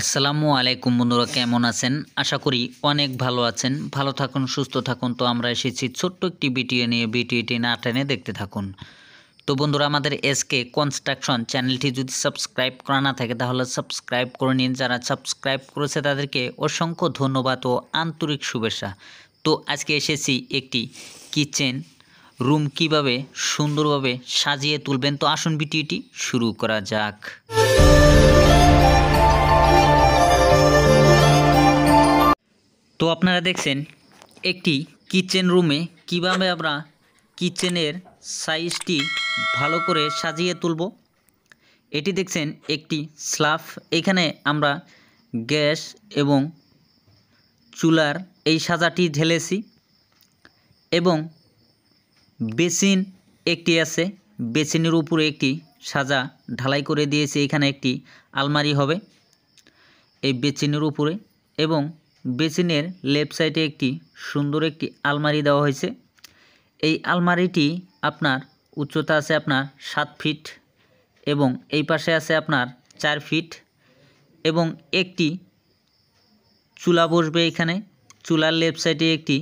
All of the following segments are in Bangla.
আসসালামু আলাইকুম বন্ধুরা কেমন আছেন আশা করি অনেক ভালো আছেন ভালো থাকুন সুস্থ থাকুন তো আমরা এসেছি ছোট্ট একটি বিটিএ নিয়ে বিটিএটি না টেনে দেখতে থাকুন তো বন্ধুরা আমাদের এসকে কনস্ট্রাকশন চ্যানেলটি যদি সাবস্ক্রাইব করা না থাকে তাহলে সাবস্ক্রাইব করে নিন যারা সাবস্ক্রাইব করেছে তাদেরকে অসংখ্য ধন্যবাদ ও আন্তরিক শুভেচ্ছা তো আজকে এসেছি একটি কিচেন রুম কিভাবে সুন্দরভাবে সাজিয়ে তুলবেন তো আসুন বিটিএটি শুরু করা যাক তো আপনারা দেখছেন একটি কিচেন রুমে কিভাবে আমরা কিচেনের সাইজটি ভালো করে সাজিয়ে তুলব এটি দেখছেন একটি স্লাফ এখানে আমরা গ্যাস এবং চুলার এই সাজাটি ঢেলেছি এবং বেসিন একটি আছে বেসিনের উপরে একটি সাজা ঢালাই করে দিয়েছি এখানে একটি আলমারি হবে এই বেচিনের উপরে এবং বেসিনের লেফট সাইডে একটি সুন্দর একটি আলমারি দেওয়া হয়েছে এই আলমারিটি আপনার উচ্চতা আছে আপনার সাত ফিট এবং এই পাশে আছে আপনার চার ফিট এবং একটি চুলা বসবে এখানে চুলার লেফট সাইডে একটি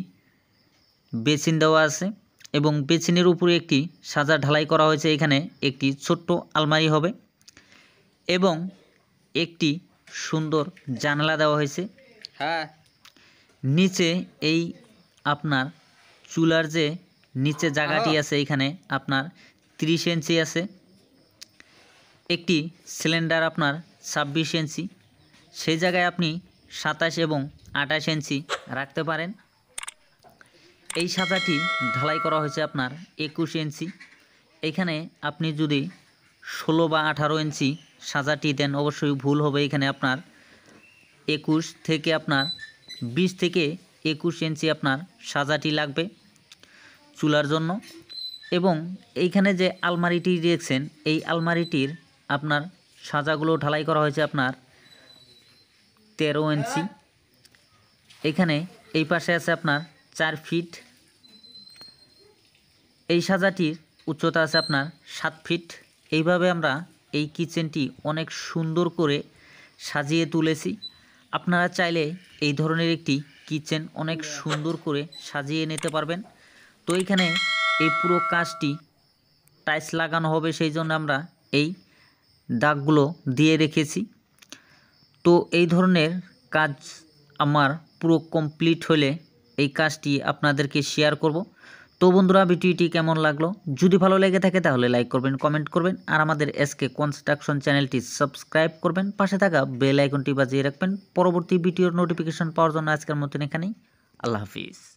বেসিন দেওয়া আছে এবং বেসিনের উপরে একটি সাজা ঢালাই করা হয়েছে এখানে একটি ছোট্ট আলমারি হবে এবং একটি সুন্দর জানলা দেওয়া হয়েছে হ্যাঁ নিচে এই আপনার চুলার যে নিচে জায়গাটি হ্যাঁ। আছে এইখানে আপনার ত্রিশ ইঞ্চি আছে একটি সিলিন্ডার আপনার ছাব্বিশ ইঞ্চি সেই জায়গায় আপনি সাতাশ এবং আঠাশ ইঞ্চি রাখতে পারেন এই সাজাটি ঢালাই করা হয়েছে আপনার একুশ ইঞ্চি এখানে আপনি যদি ষোলো বা আঠারো ইঞ্চি সাজাটি দেন অবশ্যই ভুল হবে এখানে আপনার একুশ থেকে আপনার বিশ থেকে একুশ ইঞ্চি আপনার সাজাটি লাগবে চুলার জন্য এবং এইখানে যে আলমারিটি দেখছেন এই আলমারিটির আপনার সাজাগুলো ঢালাই করা হয়েছে আপনার তেরো ইঞ্চি এখানে এই পাশে আছে আপনার চার ফিট এই সাজাটির উচ্চতা আছে আপনার সাত ফিট এইভাবে আমরা এই কিচেনটি অনেক সুন্দর করে সাজিয়ে তুলেছি আপনারা চাইলে এই ধরনের একটি কিচেন অনেক সুন্দর করে সাজিয়ে নিতে পারবেন তো এখানে এই পুরো কাজটি টাইলস লাগানো হবে সেই জন্য আমরা এই দাগগুলো দিয়ে রেখেছি তো এই ধরনের কাজ আমার পুরো কমপ্লিট হলে এই কাজটি আপনাদেরকে শেয়ার করব তো বন্ধুরা ভিডিওটি কেমন লাগলো যদি ভালো লেগে থাকে তাহলে লাইক করবেন কমেন্ট করবেন আর আমাদের এসকে কনস্ট্রাকশন চ্যানেলটি সাবস্ক্রাইব করবেন পাশে থাকা বেল আইকনটি বাজিয়ে রাখবেন পরবর্তী ভিডিওর নোটিফিকেশন পাওয়ার জন্য আজকের মতন এখানেই আল্লাহ হাফিজ